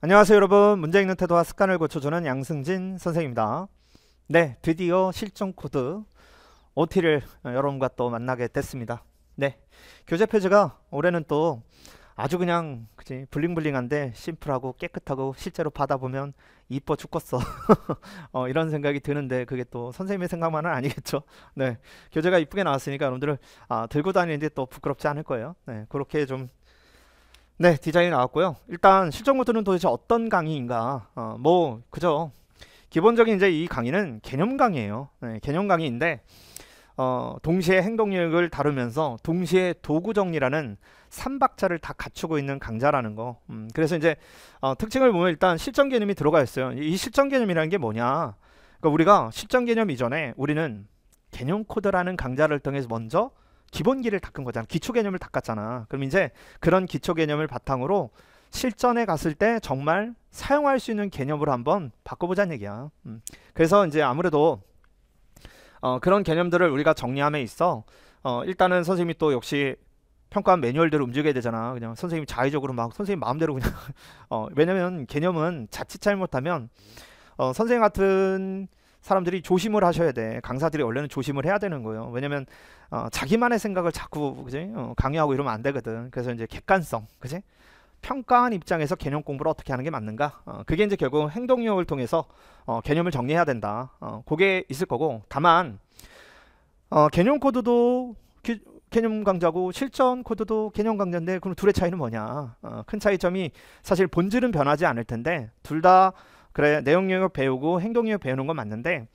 안녕하세요 여러분 문제 읽는 태도와 습관을 고쳐주는 양승진 선생입니다 네 드디어 실전 코드 OT를 여러분과 또 만나게 됐습니다 네 교재 페이지가 올해는 또 아주 그냥 그치 블링블링한데 심플하고 깨끗하고 실제로 받아보면 이뻐 죽겠어 어, 이런 생각이 드는데 그게 또 선생님의 생각만은 아니겠죠 네 교재가 이쁘게 나왔으니까 여러분들을 아, 들고 다니는데 또 부끄럽지 않을 거예요 네 그렇게 좀 네, 디자인 나왔고요. 일단 실전부터는 도대체 어떤 강의인가? 어, 뭐 그죠. 기본적인 이제 이 강의는 개념 강의예요. 네, 개념 강의인데 어, 동시에 행동력을 다루면서 동시에 도구 정리라는 3박자를 다 갖추고 있는 강좌라는 거. 음, 그래서 이제 어, 특징을 보면 일단 실전 개념이 들어가 있어요. 이 실전 개념이라는 게 뭐냐? 그러니까 우리가 실전 개념 이전에 우리는 개념 코드라는 강좌를 통해서 먼저 기본기를 닦은 거잖아. 기초 개념을 닦았잖아. 그럼 이제 그런 기초 개념을 바탕으로 실전에 갔을 때 정말 사용할 수 있는 개념으로 한번 바꿔보자는 얘기야. 음. 그래서 이제 아무래도 어, 그런 개념들을 우리가 정리함에 있어 어, 일단은 선생님이 또 역시 평가한 매뉴얼대로 움직여야 되잖아. 그냥 선생님이 자의적으로 막 선생님 마음대로 그냥 어, 왜냐면 개념은 자칫 잘못하면 어, 선생님 같은 사람들이 조심을 하셔야 돼. 강사들이 원래는 조심을 해야 되는 거예요. 왜냐면 어, 자기만의 생각을 자꾸 그지 어, 강요하고 이러면 안 되거든. 그래서 이제 객관성, 그지 평가한 입장에서 개념 공부를 어떻게 하는 게 맞는가? 어, 그게 이제 결국 행동력을 통해서 어, 개념을 정리해야 된다. 어, 그게 있을 거고 다만 어, 개념 코드도 기, 개념 강좌고 실전 코드도 개념 강좌인데 그럼 둘의 차이는 뭐냐? 어, 큰 차이점이 사실 본질은 변하지 않을 텐데 둘다 그래 내용 영역 배우고 행동 영역 배우는 건 맞는데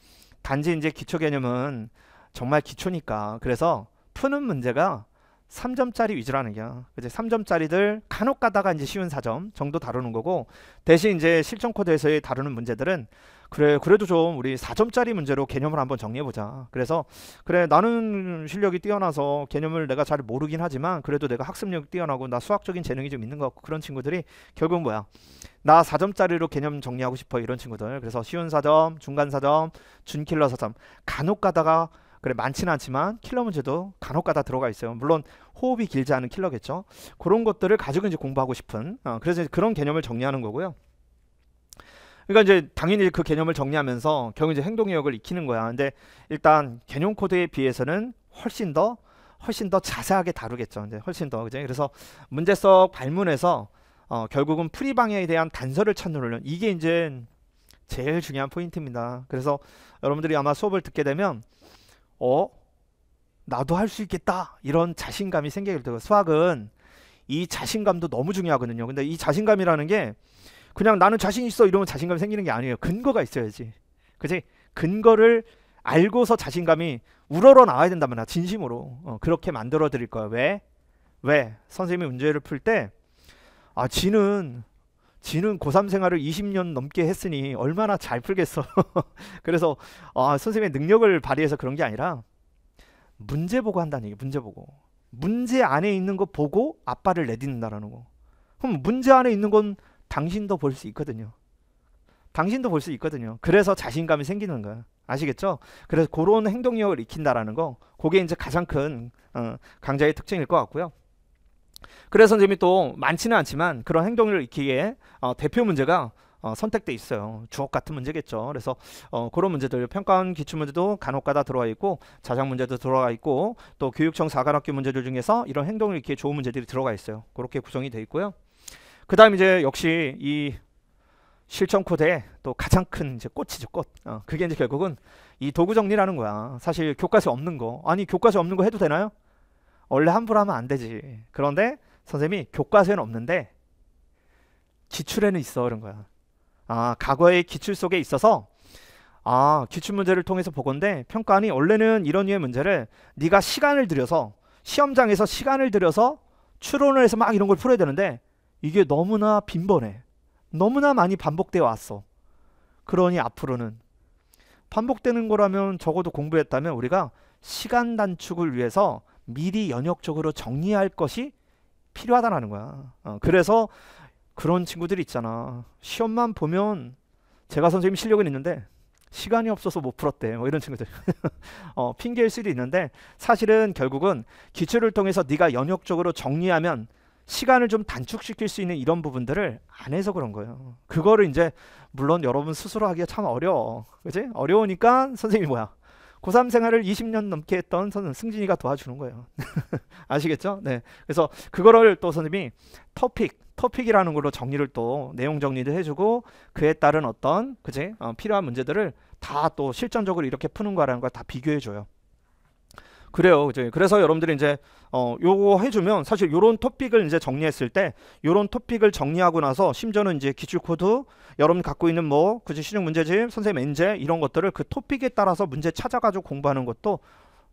단지 이제 기초 개념은 정말 기초니까 그래서 푸는 문제가 3점짜리 위주라는 게야. 이 3점짜리들 간혹 가다가 이제 쉬운 4점 정도 다루는 거고 대신 이제 실전 코드에서 다루는 문제들은 그래 그래도 좀 우리 4점짜리 문제로 개념을 한번 정리해 보자. 그래서 그래 나는 실력이 뛰어나서 개념을 내가 잘 모르긴 하지만 그래도 내가 학습력 뛰어나고 나 수학적인 재능이 좀 있는 것 같고 그런 친구들이 결국 은 뭐야? 나 4점짜리로 개념 정리하고 싶어 이런 친구들. 그래서 쉬운 4점, 중간 4점, 준킬러 4점. 간혹 가다가 그래 많지는 않지만 킬러 문제도 간혹가다 들어가 있어요. 물론 호흡이 길지 않은 킬러겠죠. 그런 것들을 가지고 이제 공부하고 싶은 어, 그래서 그런 개념을 정리하는 거고요. 그러니까 이제 당연히 그 개념을 정리하면서 결국 이제 행동역을 익히는 거야. 근데 일단 개념 코드에 비해서는 훨씬 더 훨씬 더 자세하게 다루겠죠. 이제 훨씬 더 그죠? 그래서 문제 속 발문에서 어, 결국은 풀이 방향에 대한 단서를 찾는 이게 이제 제일 중요한 포인트입니다. 그래서 여러분들이 아마 수업을 듣게 되면 어 나도 할 수 있겠다 이런 자신감이 생기게 되고 수학은 이 자신감도 너무 중요하거든요. 근데 이 자신감이라는 게 그냥 나는 자신 있어 이러면 자신감이 생기는 게 아니에요. 근거가 있어야지. 그지? 근거를 알고서 자신감이 우러러 나와야 된다 면이 진심으로. 어, 그렇게 만들어 드릴 거야. 왜? 왜? 선생님이 문제를 풀 때 아, 지는 지는 고3 생활을 20년 넘게 했으니 얼마나 잘 풀겠어. 그래서 아, 선생님의 능력을 발휘해서 그런 게 아니라 문제 보고 한다는 얘기. 문제 보고. 문제 안에 있는 거 보고 아빠를 내딛는다라는 거. 그럼 문제 안에 있는 건 당신도 볼 수 있거든요. 당신도 볼 수 있거든요. 그래서 자신감이 생기는 거야. 아시겠죠? 그래서 그런 행동력을 익힌다라는 거, 그게 이제 가장 큰 어, 강자의 특징일 것 같고요. 그래서 이제 또 많지는 않지만 그런 행동을 익히기에 어, 대표 문제가 어, 선택돼 있어요. 주옥 같은 문제겠죠. 그래서 어, 그런 문제들 평가원 기출 문제도 간혹가다 들어와 있고 자작 문제도 들어가 있고 또 교육청 사관학교 문제들 중에서 이런 행동을 익히기 에 좋은 문제들이 들어가 있어요. 그렇게 구성이 돼 있고요. 그 다음 이제 역시 이 실천 코드의 또 가장 큰 이제 꽃이죠 꽃 어, 그게 이제 결국은 이 도구 정리라는 거야 사실 교과서 없는 거 아니 교과서 없는 거 해도 되나요? 원래 함부로 하면 안 되지 그런데 선생님이 교과서에는 없는데 기출에는 있어 그런 거야 아 과거의 기출 속에 있어서 아 기출 문제를 통해서 보건데 평가안이 원래는 이런 유의 문제를 네가 시간을 들여서 시험장에서 시간을 들여서 추론을 해서 막 이런 걸 풀어야 되는데 이게 너무나 빈번해. 너무나 많이 반복되어 왔어. 그러니 앞으로는 반복되는 거라면 적어도 공부했다면 우리가 시간 단축을 위해서 미리 연역적으로 정리할 것이 필요하다는 거야. 어, 그래서 그런 친구들이 있잖아. 시험만 보면 제가 선생님 실력은 있는데 시간이 없어서 못 풀었대. 뭐 이런 친구들. 어, 핑계일 수도 있는데 사실은 결국은 기출을 통해서 네가 연역적으로 정리하면 시간을 좀 단축시킬 수 있는 이런 부분들을 안 해서 그런 거예요. 그거를 이제 물론 여러분 스스로 하기가 참 어려워. 그지 어려우니까 선생님이 뭐야? 고3 생활을 20년 넘게 했던 선생님 승진이가 도와주는 거예요. 아시겠죠? 네. 그래서 그거를 또 선생님이 토픽, 토픽이라는 걸로 정리를 또 내용 정리를 해주고 그에 따른 어떤 그지 어, 필요한 문제들을 다 또 실전적으로 이렇게 푸는 거라는 걸 다 비교해줘요. 그래요. 이제 그래서 여러분들이 이제 어 요거 해주면 사실 요런 토픽을 이제 정리했을 때 요런 토픽을 정리하고 나서 심지어는 이제 기출 코드 여러분 갖고 있는 뭐 굳이 실용 문제집 선생님 엔제 이런 것들을 그 토픽에 따라서 문제 찾아가지고 공부하는 것도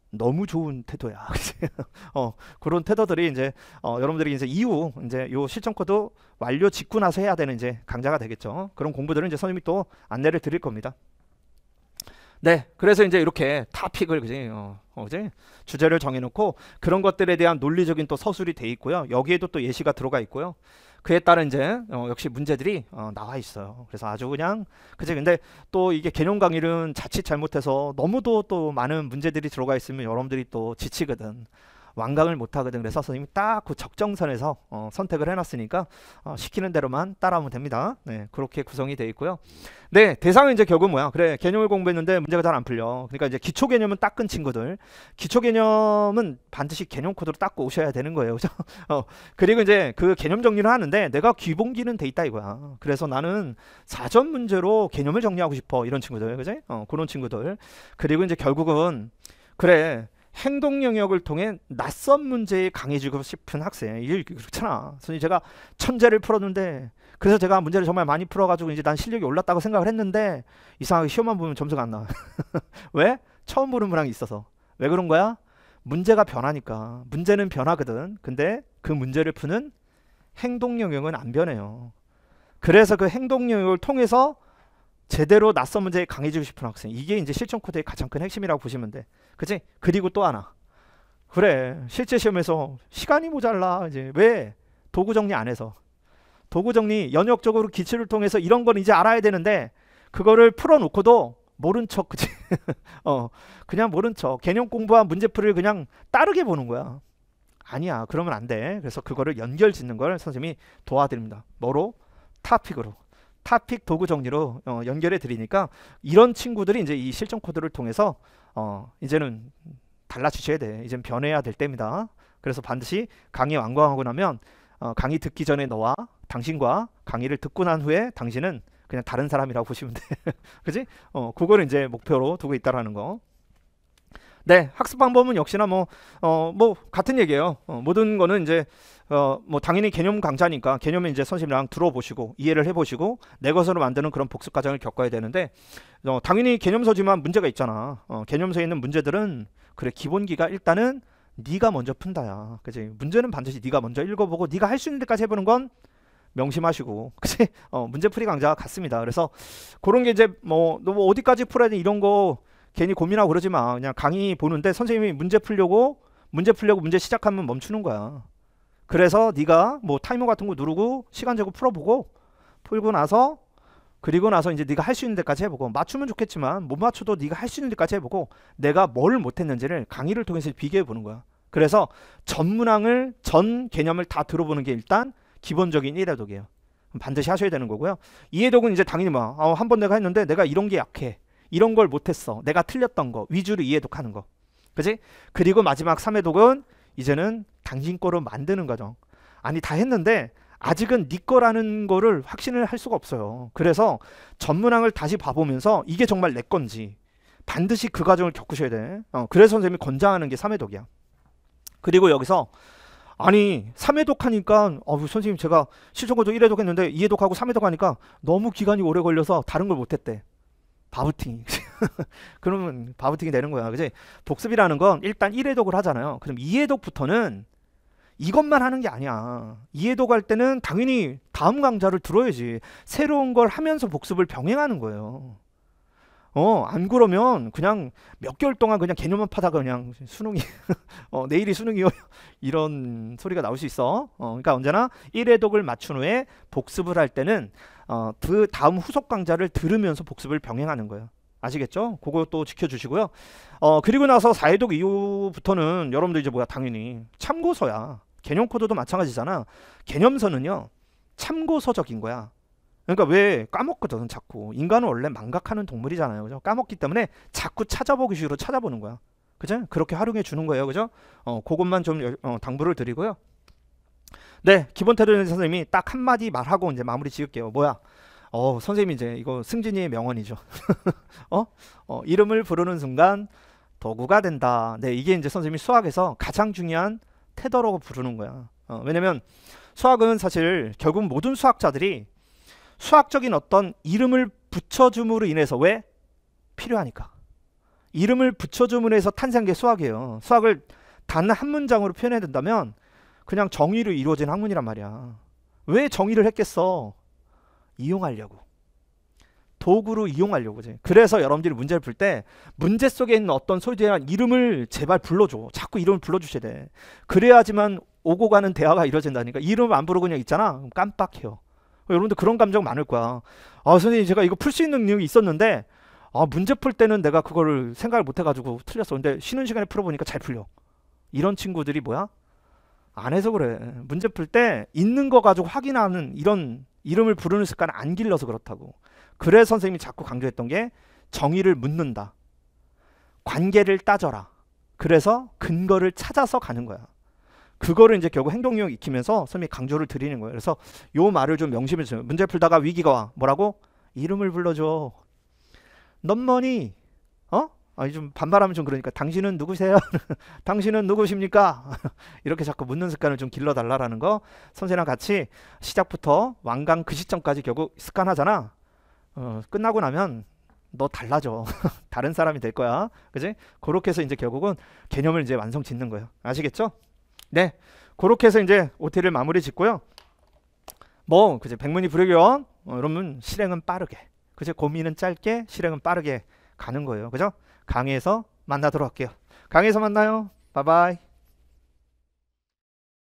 너무 좋은 태도야. 어, 그런 태도들이 이제 어, 여러분들이 이제 이후 이제 요 실전 코드 완료 직후 나서 해야 되는 이제 강좌가 되겠죠. 그런 공부들은 이제 선생님이 또 안내를 드릴 겁니다. 네, 그래서 이제 이렇게 타픽을 그지 어, 어제 주제를 정해놓고 그런 것들에 대한 논리적인 또 서술이 돼 있고요. 여기에도 또 예시가 들어가 있고요. 그에 따른 이제 어, 역시 문제들이 어, 나와 있어요. 그래서 아주 그냥 그지 근데 또 이게 개념 강의는 자칫 잘못해서 너무도 또 많은 문제들이 들어가 있으면 여러분들이 또 지치거든. 완강을 못하거든 그래서 선생님이 딱 그 적정선에서 어, 선택을 해놨으니까 어, 시키는 대로만 따라하면 됩니다 네 그렇게 구성이 되어 있고요 네 대상은 이제 결국 뭐야 그래 개념을 공부했는데 문제가 잘 안 풀려 그러니까 이제 기초 개념은 닦은 친구들 기초 개념은 반드시 개념 코드로 닦고 오셔야 되는 거예요 그죠 어, 그리고 이제 그 개념 정리를 하는데 내가 기본기는 돼 있다 이거야 그래서 나는 사전 문제로 개념을 정리하고 싶어 이런 친구들 그죠 어, 그런 친구들 그리고 이제 결국은 그래 행동 영역을 통해 낯선 문제에 강해지고 싶은 학생 이게 그렇잖아 선생님 제가 천재를 풀었는데 그래서 제가 문제를 정말 많이 풀어가지고 이제 난 실력이 올랐다고 생각을 했는데 이상하게 시험만 보면 점수가 안나 왜? 처음 보는 문항이 있어서 왜 그런 거야? 문제가 변하니까 문제는 변하거든 근데 그 문제를 푸는 행동 영역은 안 변해요 그래서 그 행동 영역을 통해서 제대로 낯선 문제에 강해지고 싶은 학생 이게 이제 실전 코드의 가장 큰 핵심이라고 보시면 돼 그치 그리고 또 하나 그래 실제 시험에서 시간이 모자라 이제 왜 도구 정리 안 해서 도구 정리 연역적으로 기출을 통해서 이런 건 이제 알아야 되는데 그거를 풀어놓고도 모른 척 그치 어 그냥 모른 척 개념 공부한 문제풀이를 그냥 따르게 보는 거야 아니야 그러면 안돼 그래서 그거를 연결 짓는 걸 선생님이 도와드립니다 뭐로 타픽으로 타픽 도구 정리로 어, 연결해 드리니까 이런 친구들이 이제 이 실전 코드를 통해서 어, 이제는 달라지셔야 돼. 이젠 변해야 될 때입니다. 그래서 반드시 강의 완강하고 나면 어, 강의 듣기 전에 너와 당신과 강의를 듣고 난 후에 당신은 그냥 다른 사람이라고 보시면 돼. 그지? 어, 그거를 이제 목표로 두고 있다라는 거. 네, 학습 방법은 역시나 뭐, 어, 뭐, 같은 얘기예요. 어, 모든 거는 이제, 어, 뭐, 당연히 개념 강좌니까 개념은 이제 선생님이랑 들어보시고, 이해를 해보시고, 내 것으로 만드는 그런 복습 과정을 겪어야 되는데, 어, 당연히 개념서지만 문제가 있잖아. 어, 개념서에 있는 문제들은, 그래, 기본기가 일단은 네가 먼저 푼다야. 그지 문제는 반드시 네가 먼저 읽어보고, 네가 할 수 있는 데까지 해보는 건 명심하시고 그치 어 문제풀이 강좌 같습니다 그래서 그런 게 이제 뭐뭐 뭐 어디까지 풀어야 되는 이런 거 괜히 고민하고 그러지 마. 그냥 강의 보는데 선생님이 문제 풀려고 문제 풀려고 문제 시작하면 멈추는 거야. 그래서 네가 뭐 타이머 같은 거 누르고 시간 재고 풀어보고 풀고 나서 그리고 나서 이제 네가 할 수 있는 데까지 해보고 맞추면 좋겠지만 못 맞춰도 네가 할 수 있는 데까지 해보고 내가 뭘 못했는지를 강의를 통해서 비교해 보는 거야. 그래서 전 문항을 전 개념을 다 들어보는 게 일단 기본적인 이해도독이에요. 반드시 하셔야 되는 거고요. 이해독은 이제 당연히 뭐, 아, 한번 내가 했는데 내가 이런 게 약해. 이런 걸 못했어. 내가 틀렸던 거 위주로 이해독하는 거. 그지? 그리고 마지막 3회 독은 이제는 당신 거로 만드는 과정. 아니 다 했는데 아직은 네 거라는 거를 확신을 할 수가 없어요. 그래서 전문항을 다시 봐보면서 이게 정말 내 건지 반드시 그 과정을 겪으셔야 돼. 어, 그래서 선생님이 권장하는 게 3회 독이야. 그리고 여기서 아니 3회 독하니까 어, 선생님 제가 실전고조 1회 독했는데 2회 독하고 3회 독하니까 너무 기간이 오래 걸려서 다른 걸 못했대. 바우팅이 그러면 바우팅이 되는 거야 그지 복습이라는 건 일단 1회독을 하잖아요 그럼 2회독부터는 이것만 하는 게 아니야. 2회독 할 때는 당연히 다음 강좌를 들어야지. 새로운 걸 하면서 복습을 병행하는 거예요. 어, 안 그러면 그냥 몇 개월 동안 그냥 개념만 파다가 그냥 수능이, 어, 내일이 수능이요. 이런 소리가 나올 수 있어. 어, 그러니까 언제나 1회독을 맞춘 후에 복습을 할 때는 어, 그 다음 후속 강좌를 들으면서 복습을 병행하는 거예요. 아시겠죠? 그것도 지켜주시고요. 어, 그리고 나서 사회독 이후부터는 여러분들 이제 뭐야 당연히 참고서야. 개념 코드도 마찬가지잖아. 개념서는요. 참고서적인 거야. 그러니까 왜 까먹거든 자꾸. 인간은 원래 망각하는 동물이잖아요. 그죠? 까먹기 때문에 자꾸 찾아보기 식으로 찾아보는 거야. 그죠? 그렇게 활용해 주는 거예요. 그죠? 어, 그것만 좀 어, 당부를 드리고요. 네, 기본 테러 선생님이 딱 한마디 말하고 이제 마무리 지을게요. 뭐야? 어, 선생님 이제 이거 승진이의 명언이죠. 어? 어, 이름을 부르는 순간 도구가 된다. 네, 이게 이제 선생님이 수학에서 가장 중요한 테더라고 부르는 거야. 어, 왜냐면 수학은 사실 결국 모든 수학자들이 수학적인 어떤 이름을 붙여줌으로 인해서 왜 필요하니까. 이름을 붙여줌으로 해서 탄생한 게 수학이에요. 수학을 단 한 문장으로 표현해야 된다면 그냥 정의로 이루어진 학문이란 말이야. 왜 정의를 했겠어? 이용하려고. 도구로 이용하려고. 지 그래서 여러분들이 문제를 풀 때 문제 속에 있는 어떤 소유에 대한 이름을 제발 불러줘. 자꾸 이름을 불러주셔야 돼. 그래야지만 오고 가는 대화가 이루어진다니까. 이름 을안 부르고 그냥 있잖아. 깜빡해요. 여러분들 그런 감정 많을 거야. 아 선생님 제가 이거 풀 수 있는 능력이 있었는데 아 문제 풀 때는 내가 그거를 생각을 못 해가지고 틀렸어. 근데 쉬는 시간에 풀어보니까 잘 풀려. 이런 친구들이 뭐야? 안 해서 그래. 문제 풀 때 있는 거 가지고 확인하는 이런 이름을 부르는 습관을 안 길러서 그렇다고. 그래 선생님이 자꾸 강조했던 게 정의를 묻는다. 관계를 따져라. 그래서 근거를 찾아서 가는 거야. 그거를 이제 결국 행동력 익히면서 선생님이 강조를 드리는 거예요. 그래서 요 말을 좀 명심해 주세요. 문제 풀다가 위기가 와. 뭐라고? 이름을 불러줘. 넌 뭐니? 어? 아, 니좀 반말하면 좀 그러니까 당신은 누구세요? 당신은 누구십니까? 이렇게 자꾸 묻는 습관을 좀 길러달라라는 거 선생이랑 같이 시작부터 완강그 시점까지 결국 습관하잖아. 어, 끝나고 나면 너 달라져. 다른 사람이 될 거야. 그지? 그렇게 해서 이제 결국은 개념을 이제 완성 짓는 거예요. 아시겠죠? 네. 그렇게 해서 이제 오티를 마무리 짓고요. 뭐, 그지? 백문이 불여견. 어, 여러분, 실행은 빠르게. 그제 고민은 짧게, 실행은 빠르게 가는 거예요. 그죠? 강에서 만나도록 할게요. 강에서 만나요. 바바이.